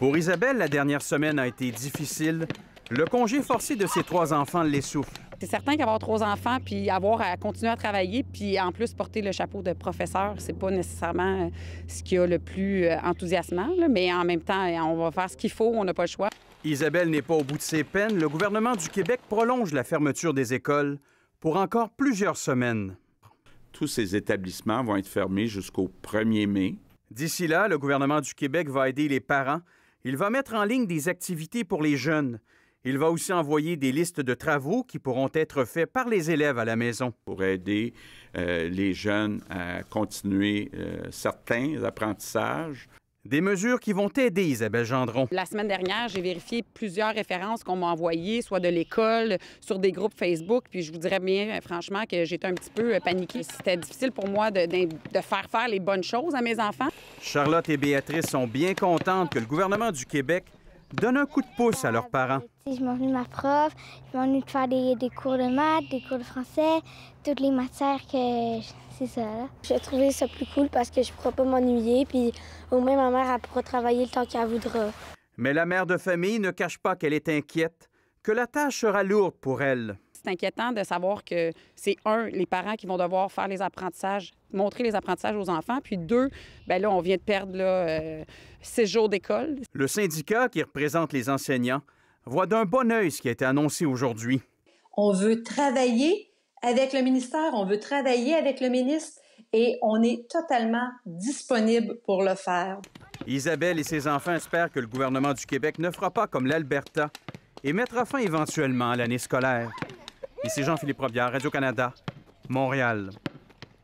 Pour Isabelle, la dernière semaine a été difficile. Le congé forcé de ses trois enfants l'essouffle. C'est certain qu'avoir trois enfants, puis avoir à continuer à travailler, puis en plus porter le chapeau de professeur, c'est pas nécessairement euh, ce qui a le plus euh, enthousiasmant, mais en même temps, on va faire ce qu'il faut, on n'a pas le choix. Isabelle n'est pas au bout de ses peines. Le gouvernement du Québec prolonge la fermeture des écoles pour encore plusieurs semaines. Tous ces établissements vont être fermés jusqu'au 1er mai. D'ici là, le gouvernement du Québec va aider les parents il va mettre en ligne des activités pour les jeunes. Il va aussi envoyer des listes de travaux qui pourront être faits par les élèves à la maison. Pour aider euh, les jeunes à continuer euh, certains apprentissages, des mesures qui vont aider Isabelle Gendron. La semaine dernière, j'ai vérifié plusieurs références qu'on m'a envoyées, soit de l'école, sur des groupes Facebook, puis je vous dirais bien euh, franchement que j'étais un petit peu euh, paniquée. C'était difficile pour moi de, de, faire faire les bonnes choses à mes enfants. Charlotte et Béatrice sont bien contentes que le gouvernement du Québec Donne un coup de pouce à leurs ah, parents. Ben, je m'ennuie de ma prof, je m'ennuie de faire des, cours de maths, des cours de français, toutes les matières que... C'est ça. J'ai trouvé ça plus cool parce que je ne pourrais pas m'ennuyer, puis au moins ma mère elle pourra travailler le temps qu'elle voudra. Mais la mère de famille ne cache pas qu'elle est inquiète, que la tâche sera lourde pour elle c'est inquiétant de savoir que c'est un, les parents qui vont devoir faire les apprentissages, montrer les apprentissages aux enfants, puis deux, bien là, on vient de perdre là, euh, jours d'école. Le syndicat qui représente les enseignants voit d'un bon oeil ce qui a été annoncé aujourd'hui. On veut travailler avec le ministère, on veut travailler avec le ministre et on est totalement disponible pour le faire. Isabelle et ses enfants espèrent que le gouvernement du Québec ne fera pas comme l'Alberta et mettra fin éventuellement à l'année scolaire. Ici Jean-Philippe Robillard, Radio-Canada, Montréal.